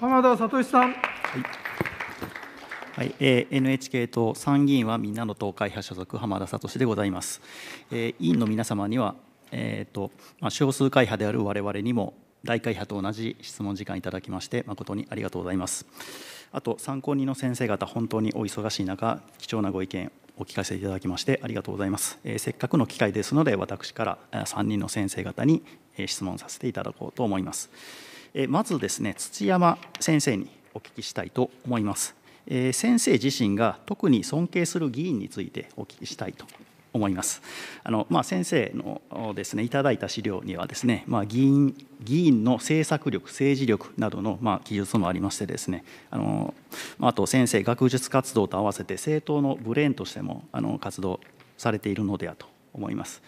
浜田聡さん。はいはいえー、NHK 党参議院はみんなの党会派所属浜田聡でございます、えー、委員の皆様には、えーとまあ、少数会派である我々にも大会派と同じ質問時間いただきまして誠にありがとうございますあと参考人の先生方本当にお忙しい中貴重なご意見お聞かせいただきましてありがとうございます、えー、せっかくの機会ですので私から3人の先生方に質問させていただこうと思いますまずですね土山先生にお聞きしたいと思います。先生自身が特に尊敬する議員についてお聞きしたいと思います。あのまあ、先生のです、ね、いただいた資料にはですね、まあ、議員議員の政策力、政治力などの、まあ、記述もありましてですね、ねあのあと先生、学術活動と合わせて政党のブレーンとしてもあの活動されているのではと思います。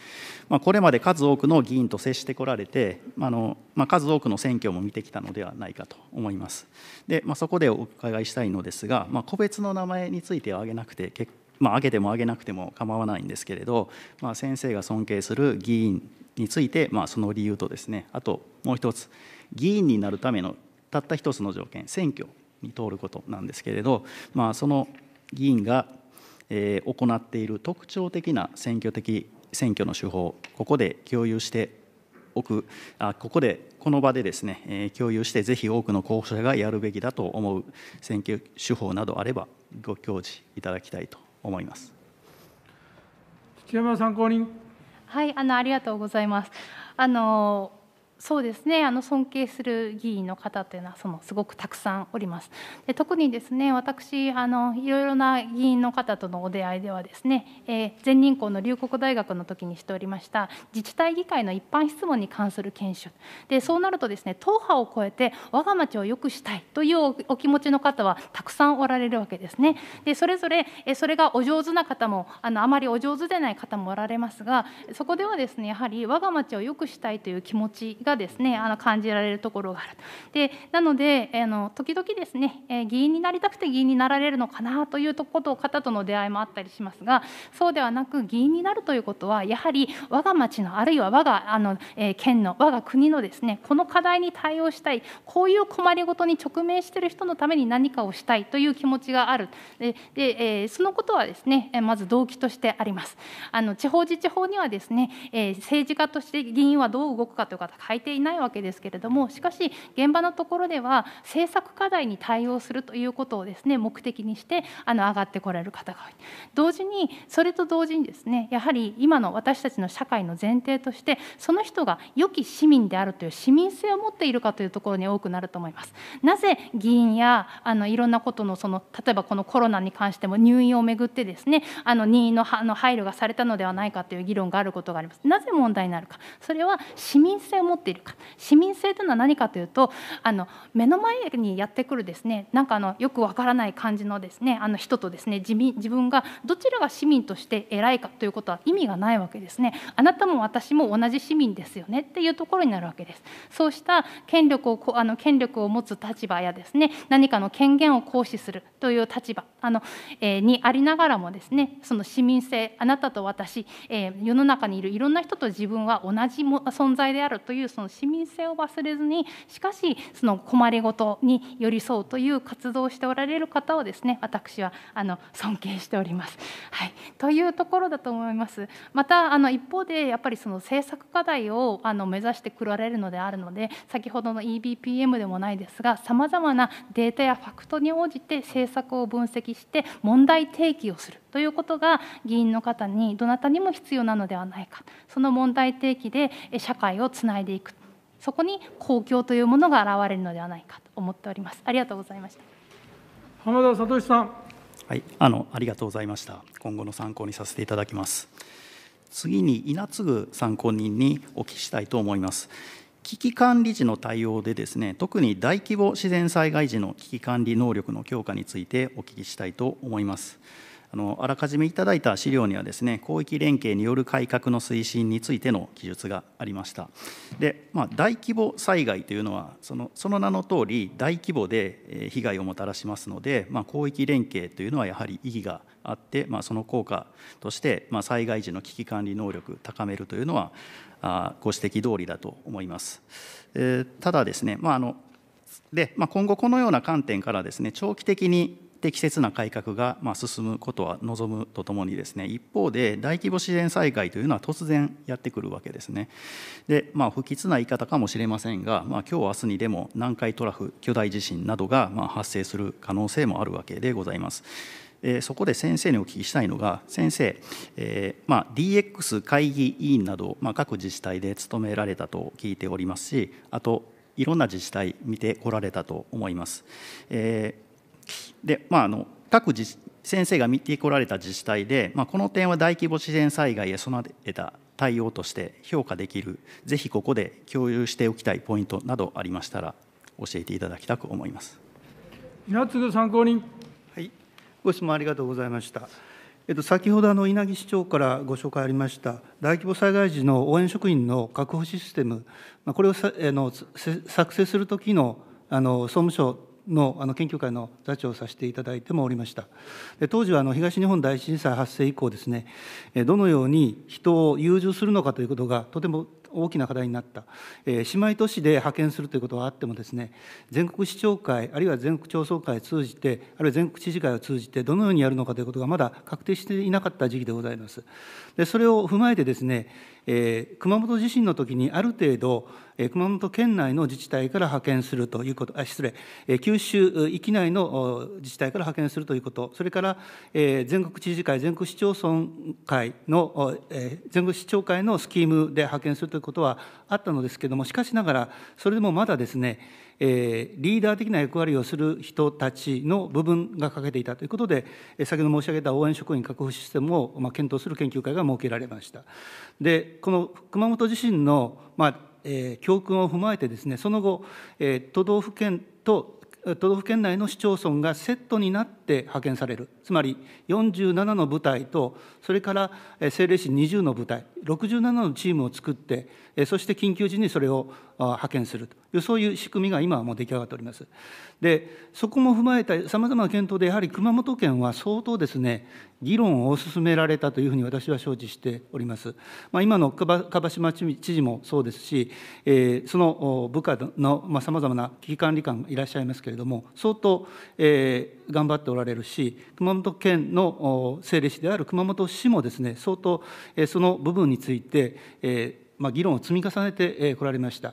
まあ、これまで数多くの議員と接してこられて、あのまあ、数多くの選挙も見てきたのではないかと思います。でまあ、そこでお伺いしたいのですが、まあ、個別の名前については挙げなくて、まあ、げても挙げなくても構わないんですけれど、まあ、先生が尊敬する議員について、まあ、その理由とですね、あともう一つ、議員になるためのたった一つの条件、選挙に通ることなんですけれど、まあ、その議員が行っている特徴的な選挙的選挙の手法、ここで共有しておく、あここで、この場でですね、え共有して、ぜひ多くの候補者がやるべきだと思う選挙手法などあれば、ご教示いただきたいと思います。土山参考人はい、あのありがとうございます。あのそうですねあの尊敬する議員の方というのはそのすごくたくさんおります。で特にですね私あのいろいろな議員の方とのお出会いではですね、えー、前任校の龍谷大学の時にしておりました自治体議会の一般質問に関する研修でそうなるとですね党派を超えて我が町を良くしたいというお気持ちの方はたくさんおられるわけですね。でそれぞれ、えそれがお上手な方もあのあまりお上手でない方もおられますがそこではですねやはり我が町を良くしたいという気持ちががですねあの感じられるところがあるでなのであの時々ですね、え議員になりたくて議員になられるのかなというとこと方との出会いもあったりしますがそうではなく議員になるということはやはり我が町のあるいは我があの、え県の我が国のですねこの課題に対応したいこういう困りごとに直面している人のために何かをしたいという気持ちがあるでで、えそのことはですねまず動機としてありますあの地方自治法にはですね、え政治家として議員はどう動くかという方書いていないわけですけれどもしかし現場のところでは政策課題に対応するということをですね目的にしてあの上がってこられる方が多い同時にそれと同時にですねやはり今の私たちの社会の前提としてその人が良き市民であるという市民性を持っているかというところに多くなると思います。なぜ議員やあのいろんなことのその例えばこのコロナに関しても入院をめぐってですねあの任意の配慮がされたのではないかという議論があることがあります。なぜ問題になるかそれは市民性を持ってているか市民性というのは何かというとあの目の前にやってくるですねなんかあのよくわからない感じのですねあの人とですね自自分がどちらが市民として偉いかということは意味がないわけですねあなたも私も同じ市民ですよねっていうところになるわけですそうした権力をあの権力を持つ立場やですね何かの権限を行使するという立場あの、えー、にありながらもですねその市民性あなたと私、えー、世の中にいるいろんな人と自分は同じも存在であるというそのその市民性を忘れずにしかしその困りごとに寄り添うという活動をしておられる方をですね私はあの尊敬しております。はい、というところだと思います。またあの一方でやっぱりその政策課題をあの目指してくられるのであるので先ほどの EBPM でもないですがさまざまなデータやファクトに応じて政策を分析して問題提起をする。ということが議員の方にどなたにも必要なのではないかその問題提起で社会をつないでいくそこに公共というものが現れるのではないかと思っておりますありがとうございました浜田聡さんはいあのありがとうございました今後の参考にさせていただきます次に稲継参考人にお聞きしたいと思います危機管理時の対応でですね特に大規模自然災害時の危機管理能力の強化についてお聞きしたいと思います。あのあらかじめいただいた資料にはですね広域連携による改革の推進についての記述がありましたで、まあ、大規模災害というのはそのその名の通り大規模で被害をもたらしますので、まあ、広域連携というのはやはり意義があって、まあ、その効果として、まあ、災害時の危機管理能力高めるというのはあご指摘通りだと思います、えー、ただですね、まああのでまあ、今後このような観点からですね長期的に適切な改革がまあ進むことは望むとともにですね一方で大規模自然災害というのは突然やってくるわけですねでまあ不吉な言い方かもしれませんが、まあ、今日明日にでも南海トラフ巨大地震などがまあ発生する可能性もあるわけでございますえそこで先生にお聞きしたいのが、先生、えー、まあ、DX 会議委員など、まあ、各自治体で務められたと聞いておりますし、あと、いろんな自治体見てこられたと思います。えーで、まあ、あの各自先生が見てこられた自治体で、まあ、この点は大規模自然災害へ備えた対応として評価できるぜひここで共有しておきたいポイントなどありましたら教えていただきたく思います稲継参考人、はい、ご質問ありがとうございました。えっと、先ほどあの稲城市長からご紹介ありました大規模災害時の応援職員の確保システム、まあ、これをさあの作成するときのあの総務省のあの研究会の座長をさせていただいてもおりました。当時はあの東日本大震災発生以降ですね、どのように人を優遇するのかということがとても大きな課題になった、え姉妹都市で派遣するということはあってもですね全国市長会あるいは全国町村会を通じてあるいは全国知事会を通じてどのようにやるのかということがまだ確定していなかった時期でございますでそれを踏まえてですね、え熊本地震の時にある程度熊本県内の自治体から派遣するということ、あ失礼、九州域内の自治体から派遣するということ、それから全国知事会、全国市町村会の、全国市長会のスキームで派遣するということはあったのですけれども、しかしながら、それでもまだですね、えリーダー的な役割をする人たちの部分が欠けていたということで、先ほど申し上げた応援職員確保システムを、ま検討する研究会が設けられました。で、この熊本地震の、まあ教訓を踏まえてですね、その後、都道府県と都道府県内の市町村がセットになって派遣される。つまり47の部隊と、それから政令市20の部隊、67のチームを作って、そして緊急時にそれを派遣するという、そういう仕組みが今はもう出来上がっております。で、そこも踏まえたさまざまな検討で、やはり熊本県は相当ですね、議論を進められたというふうに私は承知しております。まあ、今の蒲島知事もそうですし、えー、その部下のさまざ、まな危機管理官いらっしゃいますけれども、相当、えー、頑張っておられるし、熊本県の政令市である熊本市もですね、相当その部分について、まあ、議論を積み重ねてこられました。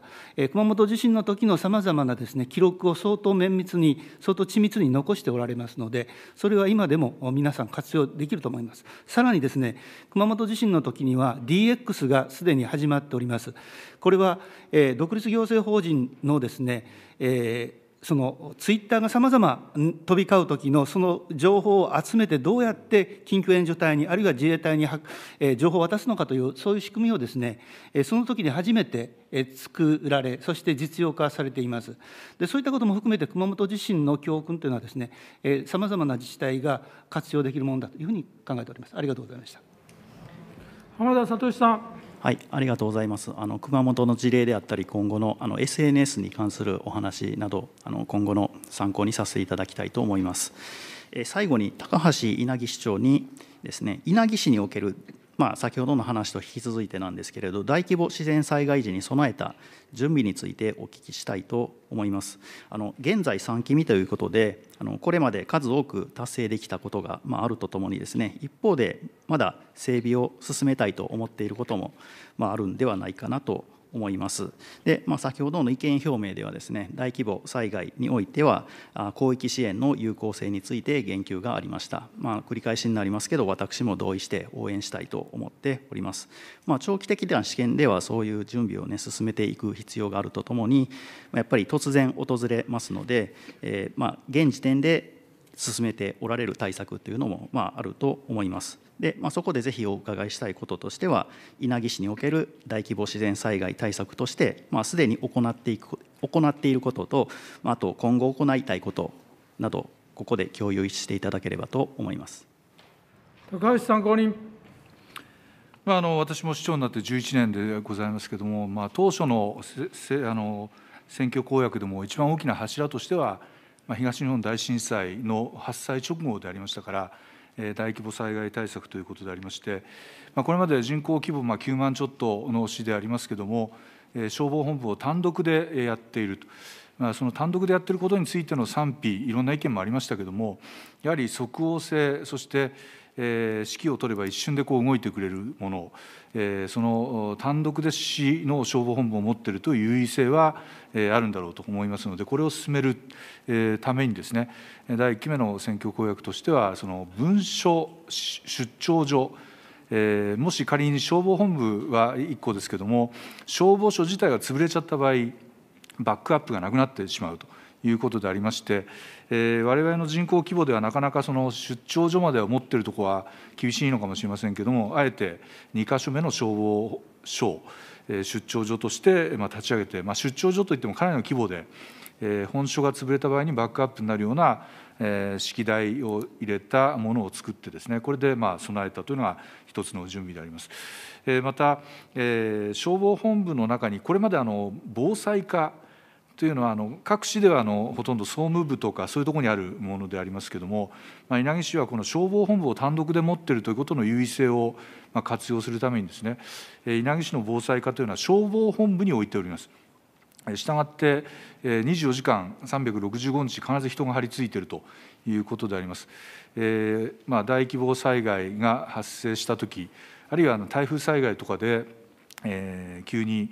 熊本地震の時のさまざまなです、ね、記録を相当綿密に、相当緻密に残しておられますので、それは今でも皆さん活用できると思います。さらにですね、熊本地震の時には DX がすでに始まっております。これは、え独立行政法人のですね、えーそのツイッターがさまざま飛び交う時のその情報を集めてどうやって緊急援助隊にあるいは自衛隊に、え情報を渡すのかというそういう仕組みをですね、えその時に初めて、え作られそして実用化されていますでそういったことも含めて熊本地震の教訓というのはですねさまざまな自治体が活用できるものだというふうに考えておりますありがとうございました浜田聡さんはい、ありがとうございます。あの熊本の事例であったり、今後のあの SNS に関するお話など、あの今後の参考にさせていただきたいと思います。え最後に高橋稲城市長にですね、稲城市におけるまあ、先ほどの話と引き続いてなんですけれど大規模自然災害時に備えた準備についてお聞きしたいと思いますあの現在3期目ということであのこれまで数多く達成できたことが、まあ、あるとともにですね一方でまだ整備を進めたいと思っていることも、まあ、あるんではないかなと思います。でまあ、先ほどの意見表明ではですね大規模災害においては広域支援の有効性について言及がありました、まあ、繰り返しになりますけど私も同意して応援したいと思っております、まあ、長期的な試験ではそういう準備を、ね、進めていく必要があるとともにやっぱり突然訪れますので、えー、まあ現時点で進めておられる対策というのも、まあ、あると思います。で、まあ、そこでぜひお伺いしたいこととしては稲城市における大規模自然災害対策として、まあ、すでに行っていく行っていることと、まあ、あと今後行いたいことなどここで共有していただければと思います高橋参考人、まあ、あの私も市長になって11年でございますけれども、まあ、当初のせあの選挙公約でも一番大きな柱としては、まあ、東日本大震災の発災直後でありましたから大規模災害対策ということでありまして、まこれまで人口規模ま9万ちょっとの市でありますけれども、消防本部を単独でやっていると。あ、その単独でやってることについての賛否、いろんな意見もありましたけれども、やはり即応性、そしてえー、指揮を取れば一瞬でこう動いてくれるもの、えー、その単独で市の消防本部を持っているという優位性は、えー、あるんだろうと思いますのでこれを進める、えー、ためにですね第1期目の選挙公約としてはその文書出張所えー、もし仮に消防本部は1個ですけども消防署自体が潰れちゃった場合バックアップがなくなってしまうということでありまして、えれわれの人口規模ではなかなかその出張所までは持っているところは厳しいのかもしれませんけれどもあえて2か所目の消防署出張所として立ち上げて、まあ、出張所といってもかなりの規模で、え本所が潰れた場合にバックアップになるような、え式台を入れたものを作ってですねこれでまあ備えたというのが一つの準備であります。えまた、え消防本部の中にこれまであの防災課というのはあの各市ではあのほとんど総務部とかそういうところにあるものでありますけれども、まあ、稲城市はこの消防本部を単独で持っているということの優位性をまあ活用するためにですね稲城市の防災課というのは消防本部に置いております。したがって24時間365日必ず人が張り付いているということであります、えー、まあ、大規模災害が発生したときあるいはあの台風災害とかで、えー、急に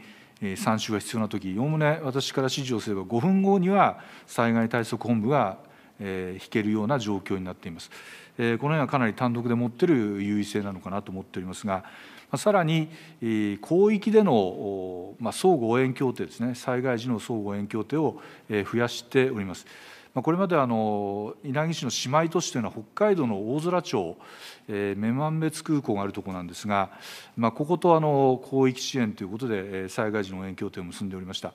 参集が必要なとき、おおむね私から指示をすれば5分後には災害対策本部が引けるような状況になっています。この辺はかなり単独で持っている優位性なのかなと思っておりますが、さらに広域での相互応援協定ですね、災害時の相互応援協定を増やしております。これまであの稲城市の姉妹都市というのは北海道の大空町、えー、女満別空港があるところなんですが、まあ、こことあの広域支援ということで災害時の応援協定を結んでおりました。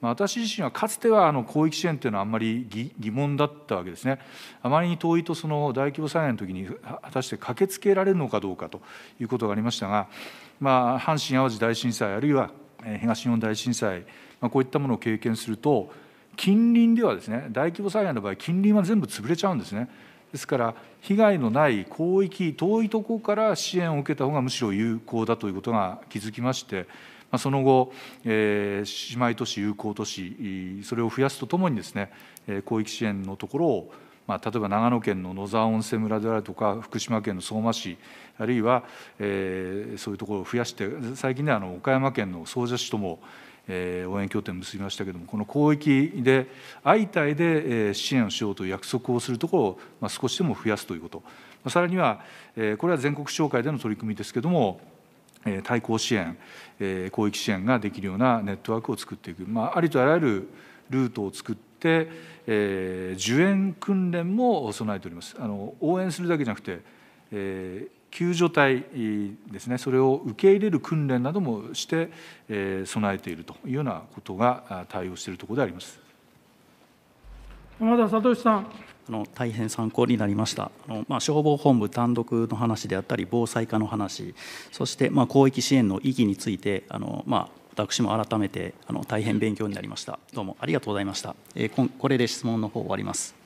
まあ、私自身はかつてはあの広域支援というのはあんまり疑問だったわけですね、あまりに遠いとその大規模災害の時に果たして駆けつけられるのかどうかということがありましたが、まあ、阪神・淡路大震災、あるいは東日本大震災、まあ、こういったものを経験すると、近隣ではですね大規模災害の場合近隣は全部潰れちゃうんですねですから被害のない広域遠いところから支援を受けた方がむしろ有効だということが気づきましてその後、えー、姉妹都市、友好都市、それを増やすとともにです、ね、広域支援のところを、まあ、例えば長野県の野沢温泉村であるとか、福島県の相馬市、あるいは、えー、そういうところを増やして、最近ではあの岡山県の総社市とも、え応援協定を結びましたけれどもこの広域で相対で、え支援をしようという約束をするところを、まあ、少しでも増やすということ、まあ、さらには、えこれは全国商会での取り組みですけれども対抗支援、え広域支援ができるようなネットワークを作っていく、まあ、ありとあらゆるルートを作って、え受援訓練も備えておりますあの応援するだけじゃなくて、え救助隊ですねそれを受け入れる訓練などもして備えているというようなことが対応しているところであります山田聡さんあの大変参考になりましたあの、まあ、消防本部単独の話であったり防災課の話そして、まあ、広域支援の意義についてあの、まあ、私も改めてあの大変勉強になりましたどうもありがとうございました、えー、これで質問の方終わります